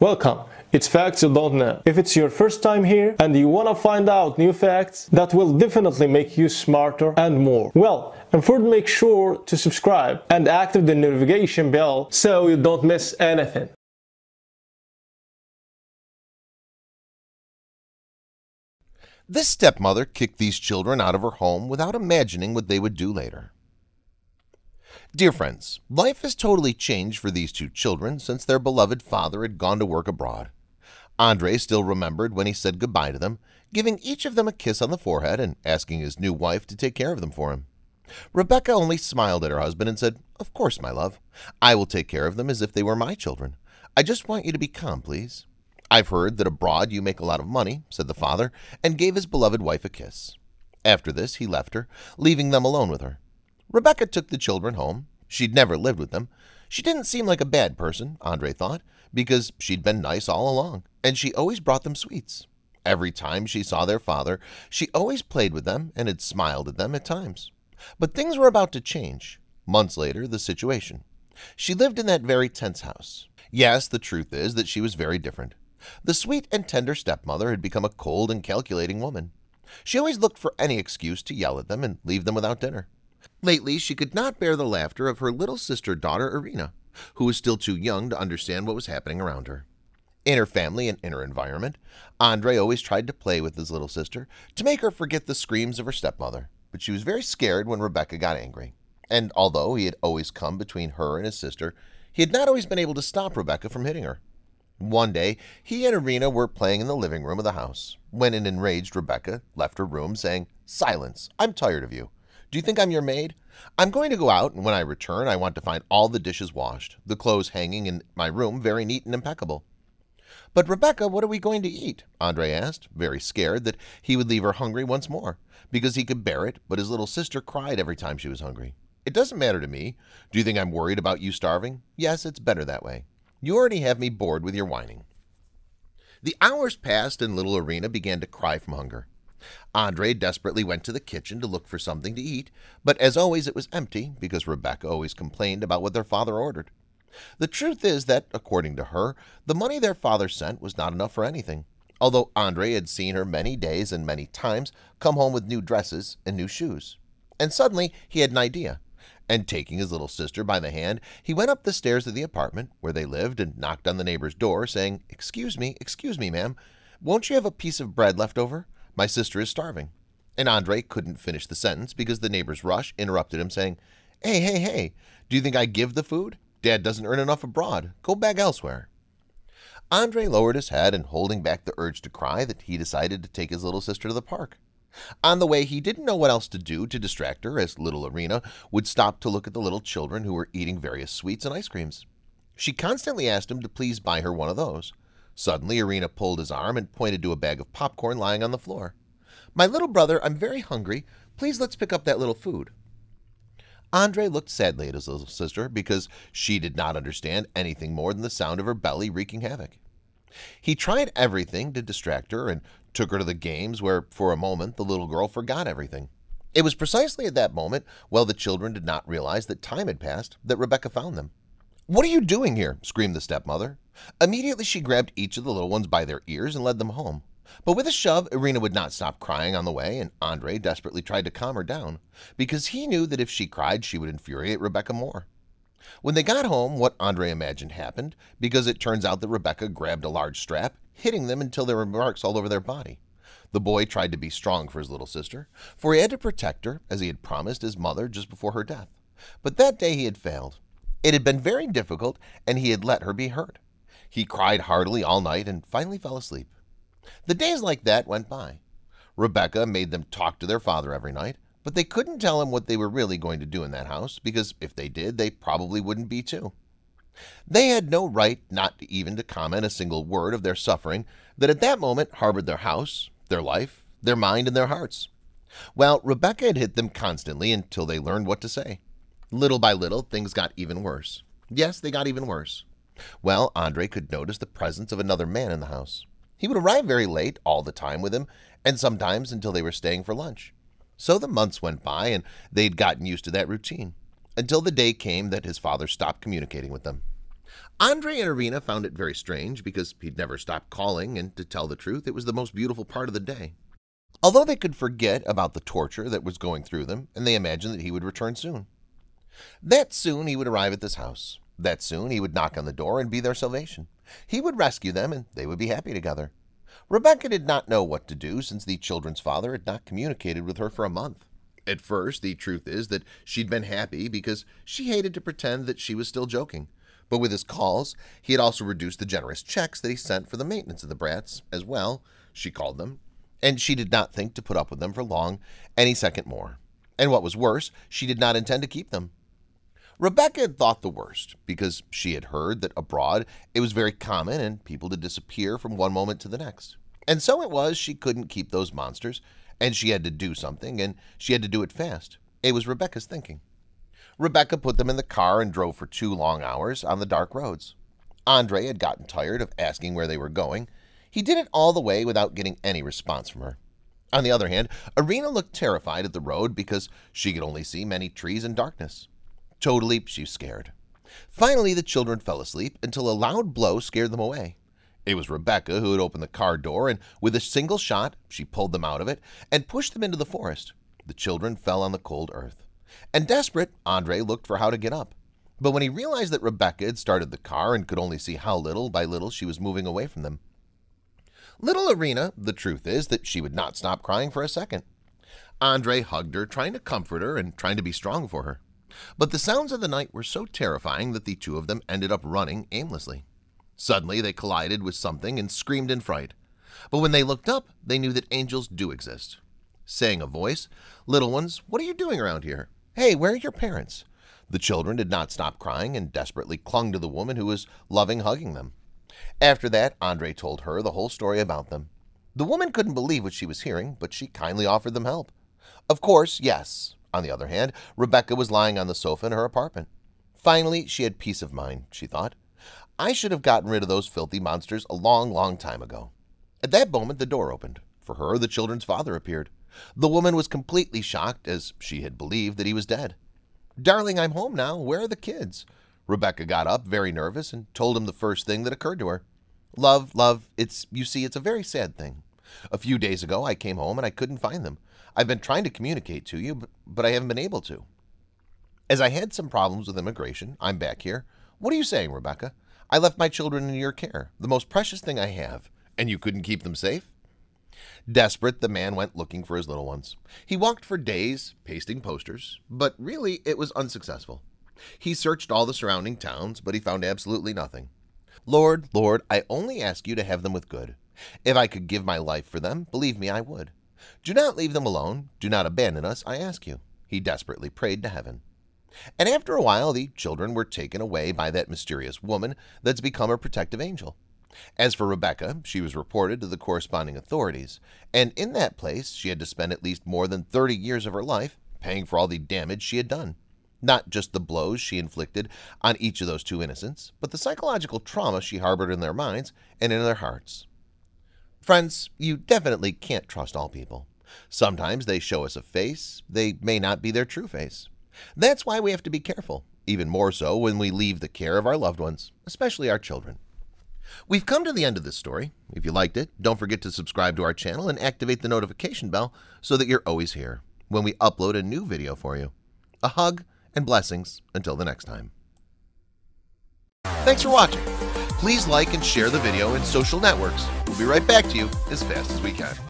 Welcome! It's facts you don't know. If it's your first time here and you wanna find out new facts that will definitely make you smarter and more. Well, and first make sure to subscribe and active the notification bell so you don't miss anything. This stepmother kicked these children out of her home without imagining what they would do later. Dear friends, life has totally changed for these two children since their beloved father had gone to work abroad. Andre still remembered when he said goodbye to them, giving each of them a kiss on the forehead and asking his new wife to take care of them for him. Rebecca only smiled at her husband and said, Of course, my love. I will take care of them as if they were my children. I just want you to be calm, please. I've heard that abroad you make a lot of money, said the father, and gave his beloved wife a kiss. After this, he left her, leaving them alone with her. Rebecca took the children home. She'd never lived with them. She didn't seem like a bad person, Andre thought, because she'd been nice all along, and she always brought them sweets. Every time she saw their father, she always played with them and had smiled at them at times. But things were about to change. Months later, the situation. She lived in that very tense house. Yes, the truth is that she was very different. The sweet and tender stepmother had become a cold and calculating woman. She always looked for any excuse to yell at them and leave them without dinner. Lately, she could not bear the laughter of her little sister daughter Irina, who was still too young to understand what was happening around her. In her family and in her environment, Andre always tried to play with his little sister to make her forget the screams of her stepmother, but she was very scared when Rebecca got angry. And although he had always come between her and his sister, he had not always been able to stop Rebecca from hitting her. One day, he and Irina were playing in the living room of the house, when an enraged Rebecca left her room saying, Silence, I'm tired of you. Do you think I'm your maid? I'm going to go out, and when I return, I want to find all the dishes washed, the clothes hanging in my room very neat and impeccable. But, Rebecca, what are we going to eat? Andre asked, very scared that he would leave her hungry once more, because he could bear it, but his little sister cried every time she was hungry. It doesn't matter to me. Do you think I'm worried about you starving? Yes, it's better that way. You already have me bored with your whining. The hours passed, and little Arena began to cry from hunger. Andre desperately went to the kitchen to look for something to eat, but as always it was empty because Rebecca always complained about what their father ordered. The truth is that, according to her, the money their father sent was not enough for anything, although Andre had seen her many days and many times come home with new dresses and new shoes. And suddenly he had an idea, and taking his little sister by the hand, he went up the stairs of the apartment where they lived and knocked on the neighbor's door, saying, "'Excuse me, excuse me, ma'am. Won't you have a piece of bread left over? My sister is starving. And Andre couldn't finish the sentence because the neighbor's rush interrupted him, saying, Hey, hey, hey, do you think I give the food? Dad doesn't earn enough abroad. Go beg elsewhere. Andre lowered his head and holding back the urge to cry that he decided to take his little sister to the park. On the way, he didn't know what else to do to distract her as little Arena would stop to look at the little children who were eating various sweets and ice creams. She constantly asked him to please buy her one of those. Suddenly, Arena pulled his arm and pointed to a bag of popcorn lying on the floor. My little brother, I'm very hungry. Please let's pick up that little food. Andre looked sadly at his little sister because she did not understand anything more than the sound of her belly wreaking havoc. He tried everything to distract her and took her to the games where, for a moment, the little girl forgot everything. It was precisely at that moment, while the children did not realize that time had passed, that Rebecca found them. What are you doing here? screamed the stepmother. Immediately she grabbed each of the little ones by their ears and led them home. But with a shove, Irina would not stop crying on the way, and Andre desperately tried to calm her down, because he knew that if she cried, she would infuriate Rebecca more. When they got home, what Andre imagined happened, because it turns out that Rebecca grabbed a large strap, hitting them until there were marks all over their body. The boy tried to be strong for his little sister, for he had to protect her, as he had promised his mother just before her death. But that day he had failed, it had been very difficult, and he had let her be hurt. He cried heartily all night and finally fell asleep. The days like that went by. Rebecca made them talk to their father every night, but they couldn't tell him what they were really going to do in that house, because if they did, they probably wouldn't be too. They had no right not even to comment a single word of their suffering that at that moment harbored their house, their life, their mind, and their hearts. Well, Rebecca had hit them constantly until they learned what to say. Little by little, things got even worse. Yes, they got even worse. Well, Andre could notice the presence of another man in the house. He would arrive very late all the time with him, and sometimes until they were staying for lunch. So the months went by, and they'd gotten used to that routine, until the day came that his father stopped communicating with them. Andre and Irina found it very strange because he'd never stopped calling, and to tell the truth, it was the most beautiful part of the day. Although they could forget about the torture that was going through them, and they imagined that he would return soon. That soon he would arrive at this house. That soon he would knock on the door and be their salvation. He would rescue them, and they would be happy together. Rebecca did not know what to do since the children's father had not communicated with her for a month. At first, the truth is that she'd been happy because she hated to pretend that she was still joking. But with his calls, he had also reduced the generous checks that he sent for the maintenance of the brats as well, she called them, and she did not think to put up with them for long, any second more. And what was worse, she did not intend to keep them. Rebecca had thought the worst because she had heard that abroad it was very common and people to disappear from one moment to the next. And so it was she couldn't keep those monsters, and she had to do something, and she had to do it fast. It was Rebecca's thinking. Rebecca put them in the car and drove for two long hours on the dark roads. Andre had gotten tired of asking where they were going. He did it all the way without getting any response from her. On the other hand, Irina looked terrified at the road because she could only see many trees in darkness. Totally, she's scared. Finally, the children fell asleep until a loud blow scared them away. It was Rebecca who had opened the car door, and with a single shot, she pulled them out of it and pushed them into the forest. The children fell on the cold earth. And desperate, Andre looked for how to get up. But when he realized that Rebecca had started the car and could only see how little by little she was moving away from them. Little Arena, the truth is that she would not stop crying for a second. Andre hugged her, trying to comfort her and trying to be strong for her. But the sounds of the night were so terrifying that the two of them ended up running aimlessly. Suddenly they collided with something and screamed in fright. But when they looked up, they knew that angels do exist. Saying a voice, Little ones, what are you doing around here? Hey, where are your parents? The children did not stop crying and desperately clung to the woman who was loving hugging them. After that, Andre told her the whole story about them. The woman couldn't believe what she was hearing, but she kindly offered them help. Of course, yes, on the other hand, Rebecca was lying on the sofa in her apartment. Finally, she had peace of mind, she thought. I should have gotten rid of those filthy monsters a long, long time ago. At that moment, the door opened. For her, the children's father appeared. The woman was completely shocked, as she had believed that he was dead. Darling, I'm home now. Where are the kids? Rebecca got up, very nervous, and told him the first thing that occurred to her. Love, love, it's, you see, it's a very sad thing. A few days ago, I came home and I couldn't find them. I've been trying to communicate to you, but I haven't been able to. As I had some problems with immigration, I'm back here. What are you saying, Rebecca? I left my children in your care, the most precious thing I have, and you couldn't keep them safe? Desperate, the man went looking for his little ones. He walked for days, pasting posters, but really it was unsuccessful. He searched all the surrounding towns, but he found absolutely nothing. Lord, Lord, I only ask you to have them with good. If I could give my life for them, believe me, I would. Do not leave them alone. Do not abandon us, I ask you. He desperately prayed to heaven. And after a while, the children were taken away by that mysterious woman that's become a protective angel. As for Rebecca, she was reported to the corresponding authorities, and in that place she had to spend at least more than 30 years of her life paying for all the damage she had done. Not just the blows she inflicted on each of those two innocents, but the psychological trauma she harbored in their minds and in their hearts. Friends, you definitely can't trust all people. Sometimes they show us a face, they may not be their true face. That's why we have to be careful, even more so when we leave the care of our loved ones, especially our children. We've come to the end of this story. If you liked it, don't forget to subscribe to our channel and activate the notification bell so that you're always here when we upload a new video for you. A hug and blessings until the next time. Thanks for watching please like and share the video in social networks. We'll be right back to you as fast as we can.